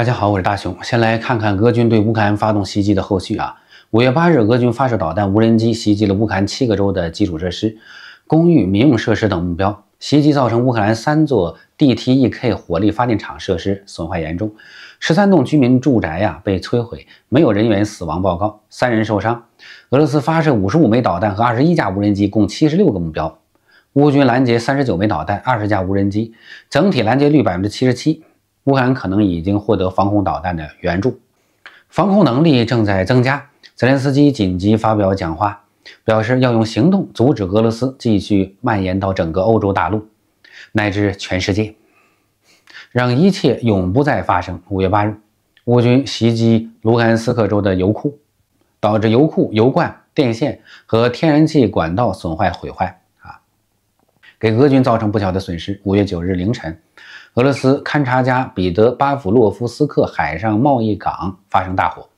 大家好，我是大雄。先来看看俄军对乌克兰发动袭击的后续啊。五月八日，俄军发射导弹、无人机袭击了乌克兰七个州的基础设施、公寓、民用设施等目标。袭击造成乌克兰三座 DTEK 火力发电厂设施损坏严重，十三栋居民住宅呀被摧毁，没有人员死亡报告，三人受伤。俄罗斯发射五十五枚导弹和二十一架无人机，共七十六个目标。乌军拦截三十九枚导弹，二十架无人机，整体拦截率百分之七十七。乌克兰可能已经获得防空导弹的援助，防空能力正在增加。泽连斯基紧急发表讲话，表示要用行动阻止俄罗斯继续蔓延到整个欧洲大陆乃至全世界，让一切永不再发生。五月八日，乌军袭击卢甘斯克州的油库，导致油库、油罐、电线和天然气管道损坏毁坏，啊，给俄军造成不小的损失。五月九日凌晨。俄罗斯勘察家彼得巴甫洛夫斯克海上贸易港发生大火，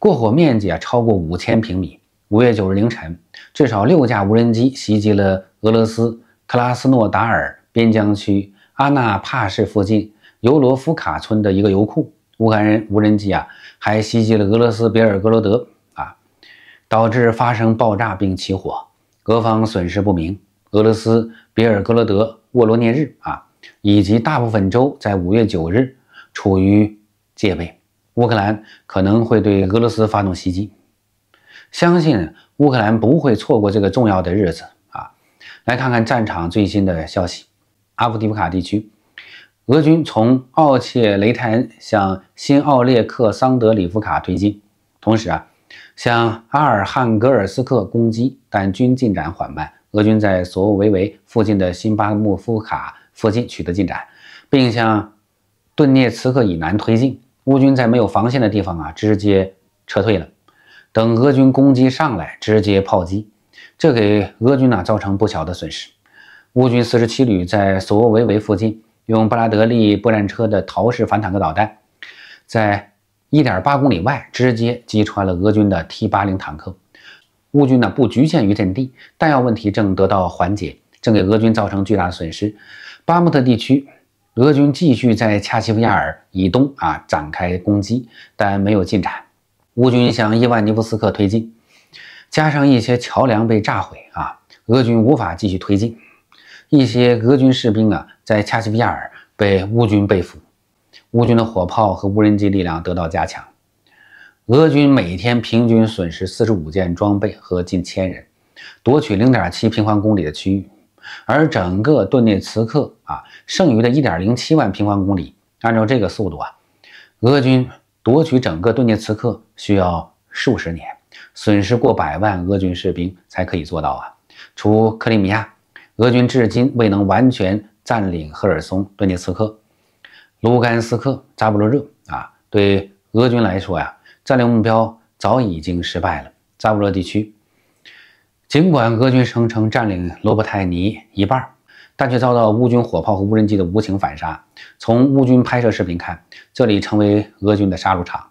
过火面积啊超过五千平米。五月九日凌晨，至少六架无人机袭击了俄罗斯克拉斯诺达尔边疆区阿纳帕市附近尤罗夫卡村的一个油库。乌克兰人无人机啊还袭击了俄罗斯别尔哥罗德啊，导致发生爆炸并起火，俄方损失不明。俄罗斯别尔哥罗德沃罗涅日啊。以及大部分州在五月九日处于戒备，乌克兰可能会对俄罗斯发动袭击。相信乌克兰不会错过这个重要的日子啊！来看看战场最新的消息：阿夫迪夫卡地区，俄军从奥切雷台向新奥列克桑德里夫卡推进，同时啊，向阿尔汉格尔斯克攻击，但均进展缓慢。俄军在索沃维维附近的辛巴莫夫卡。附近取得进展，并向顿涅茨克以南推进。乌军在没有防线的地方啊，直接撤退了。等俄军攻击上来，直接炮击，这给俄军呐造成不小的损失。乌军四十七旅在索沃维维附近，用布拉德利步战车的陶式反坦克导弹，在一点八公里外直接击穿了俄军的 T 八零坦克。乌军呢不局限于阵地，弹药问题正得到缓解。正给俄军造成巨大的损失。巴穆特地区，俄军继续在恰西夫亚尔以东啊展开攻击，但没有进展。乌军向伊万尼夫斯克推进，加上一些桥梁被炸毁啊，俄军无法继续推进。一些俄军士兵啊在恰西夫亚尔被乌军被俘。乌军的火炮和无人机力量得到加强。俄军每天平均损失四十五件装备和近千人，夺取零点七平方公里的区域。而整个顿涅茨克啊，剩余的1.07万平方公里，按照这个速度啊，俄军夺取整个顿涅茨克需要数十年，损失过百万俄军士兵才可以做到啊。除克里米亚，俄军至今未能完全占领赫尔松、顿涅茨克、卢甘斯克、扎布罗热啊。对俄军来说呀，战略目标早已经失败了。扎布罗地区。尽管俄军声称占领罗伯泰尼一半，但却遭到乌军火炮和无人机的无情反杀。从乌军拍摄视频看，这里成为俄军的杀戮场。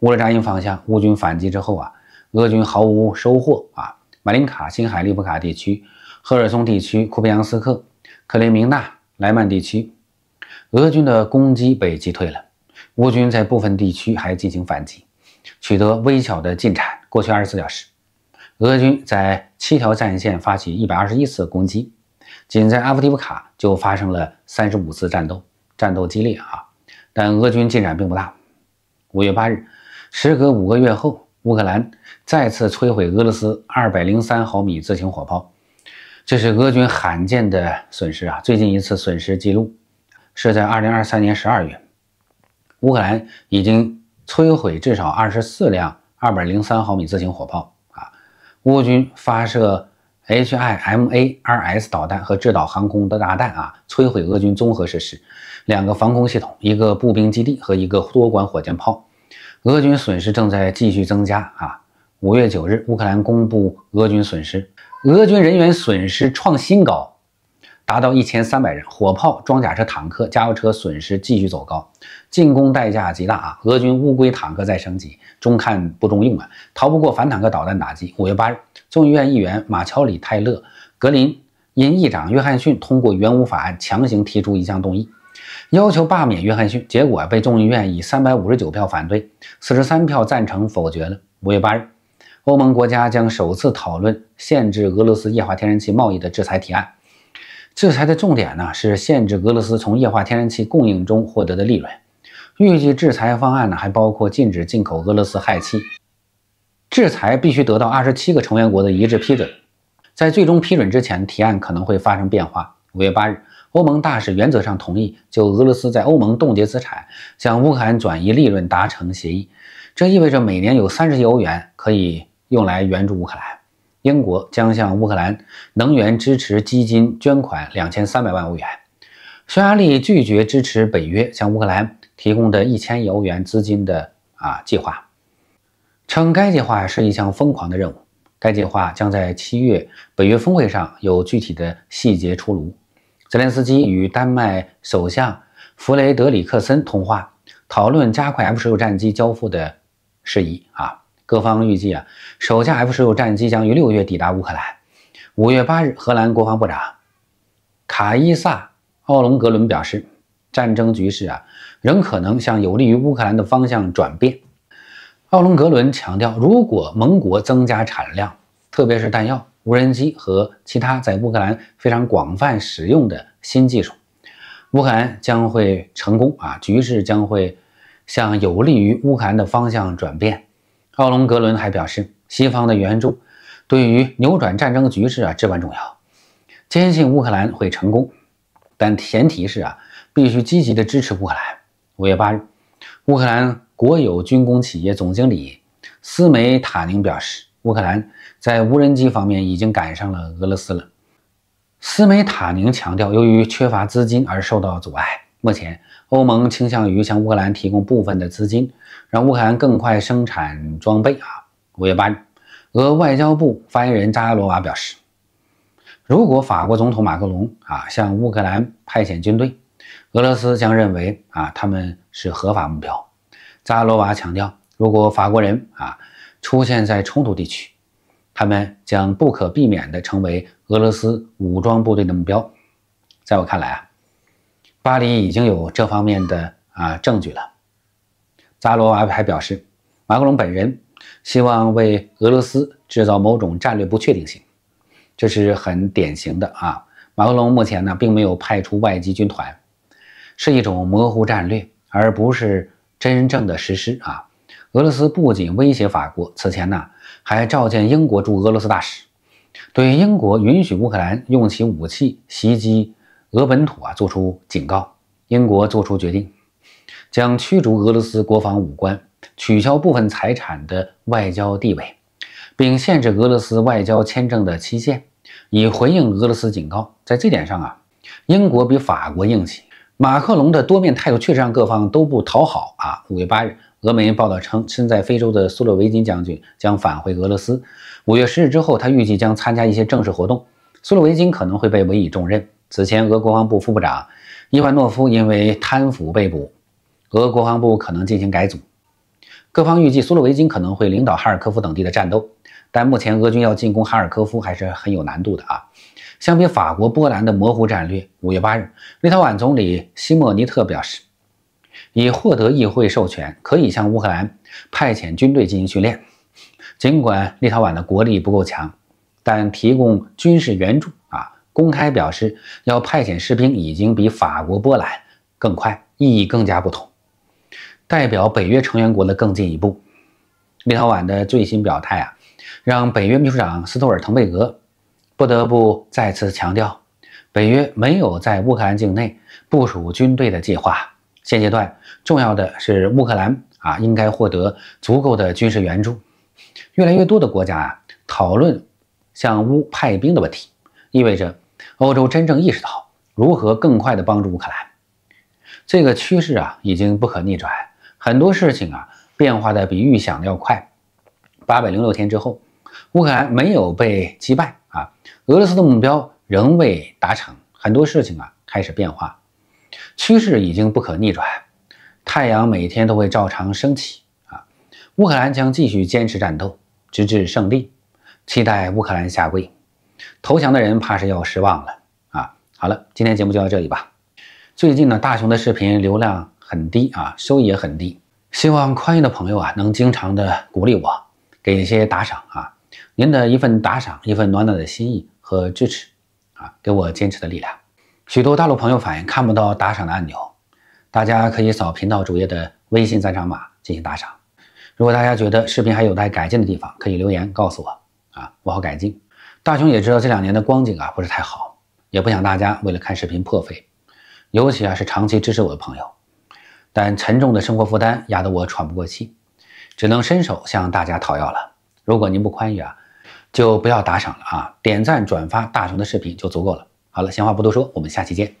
乌尔扎因方向，乌军反击之后啊，俄军毫无收获啊。马林卡、新海利布卡地区、赫尔松地区、库皮扬斯克、克雷明纳、莱曼地区，俄军的攻击被击退了。乌军在部分地区还进行反击，取得微小的进展。过去二十四小时。俄军在七条战线发起一百二十一次攻击，仅在阿夫迪夫卡就发生了三十五次战斗，战斗激烈啊！但俄军进展并不大。五月八日，时隔五个月后，乌克兰再次摧毁俄罗斯二百零三毫米自行火炮，这是俄军罕见的损失啊！最近一次损失记录是在二零二三年十二月，乌克兰已经摧毁至少二十四辆二百零三毫米自行火炮。乌军发射 HIMARS 导弹和制导航空的炸弹啊，摧毁俄军综合设施，两个防空系统，一个步兵基地和一个多管火箭炮。俄军损失正在继续增加啊！五月九日，乌克兰公布俄军损失，俄军人员损失创新高。达到一千三百人，火炮、装甲车、坦克、加油车损失继续走高，进攻代价极大啊！俄军乌龟坦克在升级，中看不中用啊，逃不过反坦克导弹打击。五月八日，众议院议员马乔里·泰勒·格林因议长约翰逊通过原乌法案强行提出一项动议，要求罢免约翰逊，结果被众议院以三百五十九票反对、四十三票赞成否决了。五月八日，欧盟国家将首次讨论限制俄罗斯液化天然气贸易的制裁提案。制裁的重点呢是限制俄罗斯从液化天然气供应中获得的利润。预计制裁方案呢还包括禁止进口俄罗斯氦气。制裁必须得到二十七个成员国的一致批准。在最终批准之前，提案可能会发生变化。五月八日，欧盟大使原则上同意就俄罗斯在欧盟冻结资产、向乌克兰转移利润达成协议。这意味着每年有三十亿欧元可以用来援助乌克兰。英国将向乌克兰能源支持基金捐款两千三百万欧元。匈牙利拒绝支持北约向乌克兰提供的一千亿欧元资金的啊计划，称该计划是一项疯狂的任务。该计划将在七月北约峰会上有具体的细节出炉。泽连斯基与丹麦首相弗雷德里克森通话，讨论加快 F 十六战机交付的事宜啊。各方预计啊，首架 F 十六战机将于六月抵达乌克兰。五月八日，荷兰国防部长卡伊萨·奥隆格伦表示，战争局势啊，仍可能向有利于乌克兰的方向转变。奥隆格伦强调，如果盟国增加产量，特别是弹药、无人机和其他在乌克兰非常广泛使用的新技术，乌克兰将会成功啊，局势将会向有利于乌克兰的方向转变。奥龙格伦还表示，西方的援助对于扭转战争局势啊至关重要，坚信乌克兰会成功，但前提是啊必须积极的支持乌克兰。五月八日，乌克兰国有军工企业总经理斯梅塔宁表示，乌克兰在无人机方面已经赶上了俄罗斯了。斯梅塔宁强调，由于缺乏资金而受到阻碍。目前，欧盟倾向于向乌克兰提供部分的资金，让乌克兰更快生产装备。啊，五月八日，俄外交部发言人扎阿罗娃表示，如果法国总统马克龙啊向乌克兰派遣军队，俄罗斯将认为啊他们是合法目标。扎罗娃强调，如果法国人啊出现在冲突地区，他们将不可避免地成为俄罗斯武装部队的目标。在我看来啊。巴黎已经有这方面的啊证据了。扎罗娃还表示，马克龙本人希望为俄罗斯制造某种战略不确定性，这是很典型的啊。马克龙目前呢，并没有派出外籍军团，是一种模糊战略，而不是真正的实施啊。俄罗斯不仅威胁法国，此前呢，还召见英国驻俄罗斯大使，对英国允许乌克兰用其武器袭击。俄本土啊做出警告，英国做出决定，将驱逐俄罗斯国防武官，取消部分财产的外交地位，并限制俄罗斯外交签证的期限，以回应俄罗斯警告。在这点上啊，英国比法国硬气。马克龙的多面态度确实让各方都不讨好啊。五月八日，俄媒报道称，身在非洲的苏洛维金将军将返回俄罗斯。五月十日之后，他预计将参加一些正式活动。苏洛维金可能会被委以重任。此前，俄国防部副部长伊万诺夫因为贪腐被捕，俄国防部可能进行改组。各方预计苏洛维金可能会领导哈尔科夫等地的战斗，但目前俄军要进攻哈尔科夫还是很有难度的啊。相比法国、波兰的模糊战略，五月八日，立陶宛总理西莫尼特表示，已获得议会授权，可以向乌克兰派遣军队进行训练。尽管立陶宛的国力不够强，但提供军事援助。公开表示要派遣士兵已经比法国、波兰更快，意义更加不同，代表北约成员国的更进一步。立陶宛的最新表态啊，让北约秘书长斯托尔滕贝格不得不再次强调，北约没有在乌克兰境内部署军队的计划。现阶段重要的是乌克兰啊应该获得足够的军事援助。越来越多的国家啊讨论向乌派兵的问题，意味着。欧洲真正意识到如何更快地帮助乌克兰，这个趋势啊已经不可逆转。很多事情啊变化的比预想的要快。八百零六天之后，乌克兰没有被击败啊，俄罗斯的目标仍未达成。很多事情啊开始变化，趋势已经不可逆转。太阳每天都会照常升起啊，乌克兰将继续坚持战斗，直至胜利。期待乌克兰下跪。投降的人怕是要失望了啊！好了，今天节目就到这里吧。最近呢，大雄的视频流量很低啊，收益也很低。希望宽裕的朋友啊，能经常的鼓励我，给一些打赏啊。您的一份打赏，一份暖暖的心意和支持啊，给我坚持的力量。许多大陆朋友反映看不到打赏的按钮，大家可以扫频道主页的微信赞赏码进行打赏。如果大家觉得视频还有待改进的地方，可以留言告诉我啊，我好改进。大雄也知道这两年的光景啊不是太好，也不想大家为了看视频破费，尤其啊是长期支持我的朋友。但沉重的生活负担压得我喘不过气，只能伸手向大家讨要了。如果您不宽裕啊，就不要打赏了啊，点赞转发大雄的视频就足够了。好了，闲话不多说，我们下期见。